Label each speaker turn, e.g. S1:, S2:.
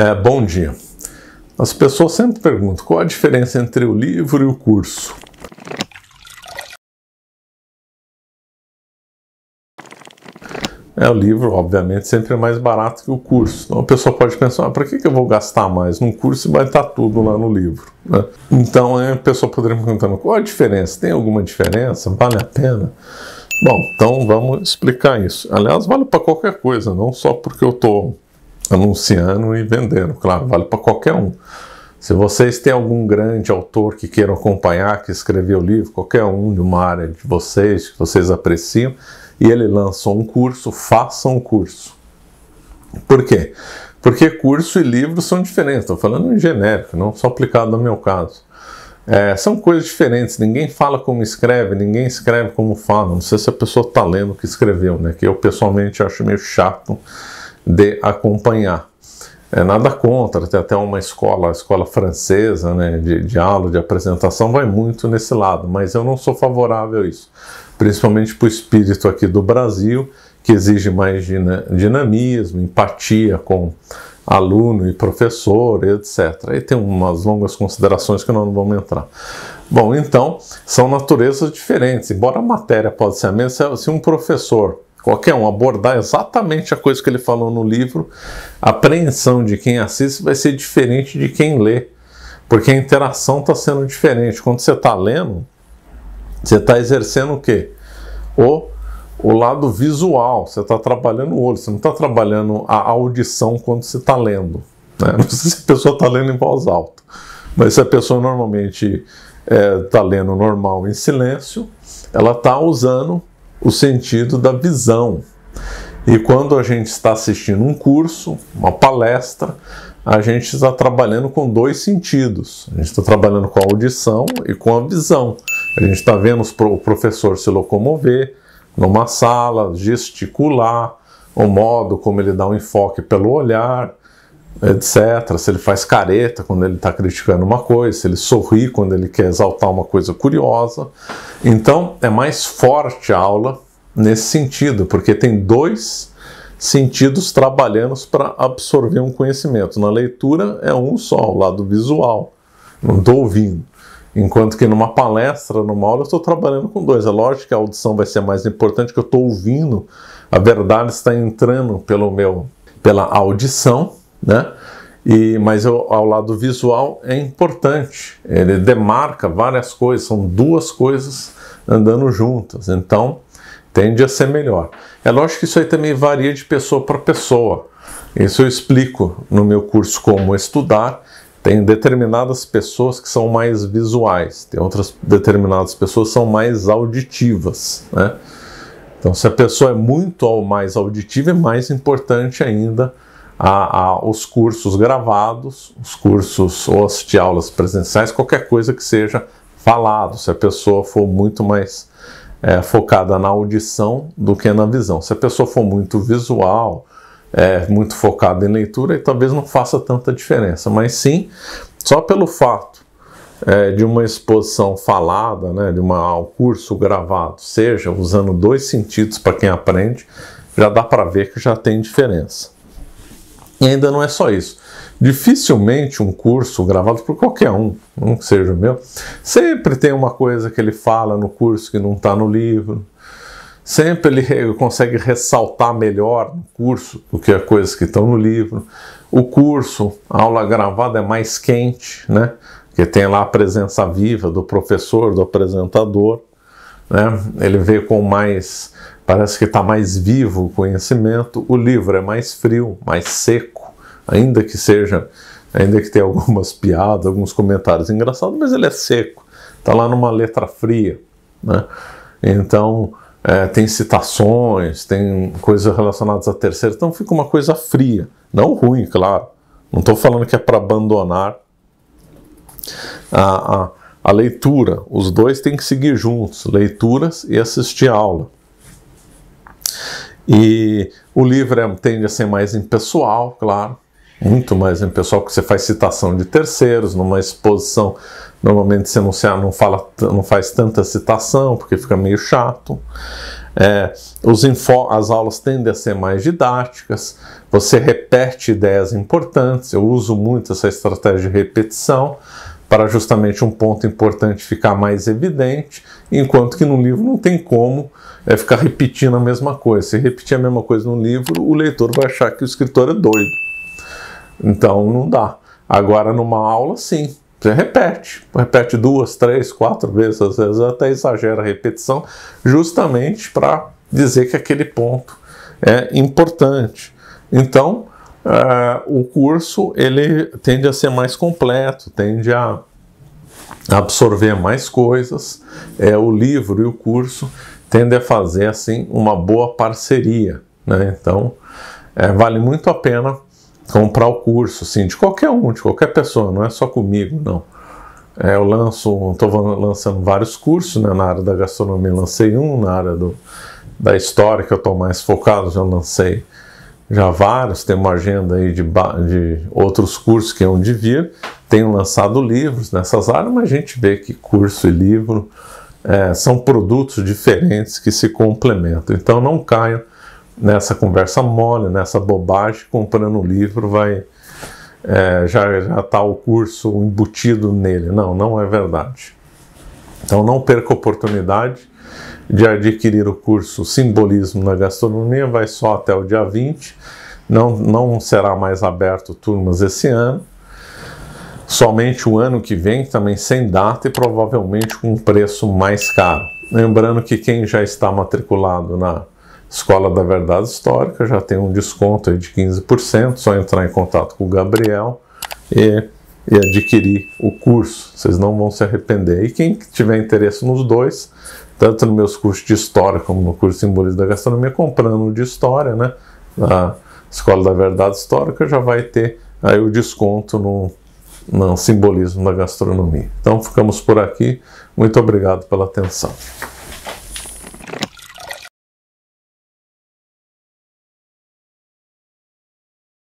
S1: É, bom dia. As pessoas sempre perguntam qual a diferença entre o livro e o curso. É, o livro, obviamente, sempre é mais barato que o curso. Então né? a pessoa pode pensar, ah, para que, que eu vou gastar mais num curso e vai estar tudo lá no livro? Né? Então a pessoa poderia me perguntar, qual a diferença? Tem alguma diferença? Vale a pena? Bom, então vamos explicar isso. Aliás, vale para qualquer coisa, não só porque eu estou anunciando e vendendo. Claro, vale para qualquer um. Se vocês têm algum grande autor que queiram acompanhar, que escreveu livro, qualquer um de uma área de vocês, que vocês apreciam, e ele lançou um curso, façam um curso. Por quê? Porque curso e livro são diferentes. Estou falando em genérico, não só aplicado no meu caso. É, são coisas diferentes. Ninguém fala como escreve, ninguém escreve como fala. Não sei se a pessoa está lendo o que escreveu, né? Que eu pessoalmente acho meio chato de acompanhar. É nada contra, tem até uma escola, a escola francesa, né, de, de aula, de apresentação, vai muito nesse lado, mas eu não sou favorável a isso, principalmente para o espírito aqui do Brasil, que exige mais dinamismo, empatia com aluno e professor, etc. Aí tem umas longas considerações que nós não vamos entrar. Bom, então, são naturezas diferentes, embora a matéria possa ser a mesma, se é, um professor qualquer um, abordar exatamente a coisa que ele falou no livro, a apreensão de quem assiste vai ser diferente de quem lê, porque a interação está sendo diferente. Quando você está lendo, você está exercendo o quê? O, o lado visual, você está trabalhando o olho, você não está trabalhando a audição quando você está lendo. Né? Não sei se a pessoa está lendo em voz alta, mas se a pessoa normalmente está eh, é, lendo normal em silêncio, ela está usando o sentido da visão. E quando a gente está assistindo um curso, uma palestra, a gente está trabalhando com dois sentidos. A gente está trabalhando com a audição e com a visão. A gente está vendo o professor se locomover numa sala, gesticular, o modo como ele dá um enfoque pelo olhar, etc. Se ele faz careta quando ele está criticando uma coisa, se ele sorri quando ele quer exaltar uma coisa curiosa. Então é mais forte a aula nesse sentido, porque tem dois sentidos trabalhando para absorver um conhecimento. Na leitura é um só, o lado visual, não estou ouvindo. Enquanto que numa palestra, numa aula, eu estou trabalhando com dois. É lógico que a audição vai ser mais importante, que eu estou ouvindo, a verdade está entrando pelo meu, pela audição, né? E, mas ao, ao lado visual é importante, ele demarca várias coisas, são duas coisas andando juntas, então tende a ser melhor. É lógico que isso aí também varia de pessoa para pessoa, isso eu explico no meu curso Como Estudar. Tem determinadas pessoas que são mais visuais, tem outras determinadas pessoas que são mais auditivas, né? Então, se a pessoa é muito mais auditiva, é mais importante ainda a, a, os cursos gravados, os cursos ou as aulas presenciais, qualquer coisa que seja falado, se a pessoa for muito mais é, focada na audição do que na visão. Se a pessoa for muito visual, é, muito focada em leitura, e talvez não faça tanta diferença, mas sim, só pelo fato é, de uma exposição falada, né, de um curso gravado, seja usando dois sentidos para quem aprende, já dá para ver que já tem diferença. E ainda não é só isso. Dificilmente um curso gravado por qualquer um, não que seja o meu, sempre tem uma coisa que ele fala no curso que não está no livro. Sempre ele consegue ressaltar melhor no curso do que as coisas que estão no livro. O curso, a aula gravada é mais quente, né? Porque tem lá a presença viva do professor, do apresentador. Né? Ele vê com mais Parece que está mais vivo o conhecimento, o livro é mais frio, mais seco, ainda que seja, ainda que tenha algumas piadas, alguns comentários engraçados, mas ele é seco, está lá numa letra fria. Né? Então, é, tem citações, tem coisas relacionadas à terceira, então fica uma coisa fria, não ruim, claro. Não estou falando que é para abandonar a, a, a leitura, os dois têm que seguir juntos, leituras e assistir aula. E o livro é, tende a ser mais impessoal, claro, muito mais impessoal, porque você faz citação de terceiros, numa exposição, normalmente você não, se, ah, não, fala, não faz tanta citação, porque fica meio chato. É, os info, as aulas tendem a ser mais didáticas, você repete ideias importantes, eu uso muito essa estratégia de repetição, para justamente um ponto importante ficar mais evidente, enquanto que no livro não tem como é, ficar repetindo a mesma coisa. Se repetir a mesma coisa no livro, o leitor vai achar que o escritor é doido. Então não dá. Agora numa aula, sim. Você repete, repete duas, três, quatro vezes, às vezes até exagera a repetição, justamente para dizer que aquele ponto é importante. Então, uh, o curso ele tende a ser mais completo, tende a absorver mais coisas. É o livro e o curso tendem a fazer assim uma boa parceria, né? Então é, vale muito a pena comprar o curso, assim, de qualquer um, de qualquer pessoa, não é só comigo, não. É, eu lanço, estou lançando vários cursos, né? na área da gastronomia lancei um, na área do, da história que eu estou mais focado, já lancei já vários, tem uma agenda aí de, de outros cursos que é onde vir, tenho lançado livros nessas áreas, mas a gente vê que curso e livro é, são produtos diferentes que se complementam. Então não caio nessa conversa mole, nessa bobagem, comprando um livro vai é, já está o curso embutido nele. Não, não é verdade. Então não perca a oportunidade de adquirir o curso Simbolismo na Gastronomia, vai só até o dia 20. Não, não será mais aberto turmas esse ano, somente o ano que vem, também sem data e provavelmente com um preço mais caro. Lembrando que quem já está matriculado na Escola da Verdade Histórica já tem um desconto de 15%, só entrar em contato com o Gabriel e e adquirir o curso. Vocês não vão se arrepender. E quem tiver interesse nos dois, tanto nos meus cursos de história como no curso Simbolismo da Gastronomia, comprando o de história, né? Na Escola da Verdade Histórica já vai ter aí o desconto no, no simbolismo da gastronomia. Então ficamos por aqui. Muito obrigado pela atenção.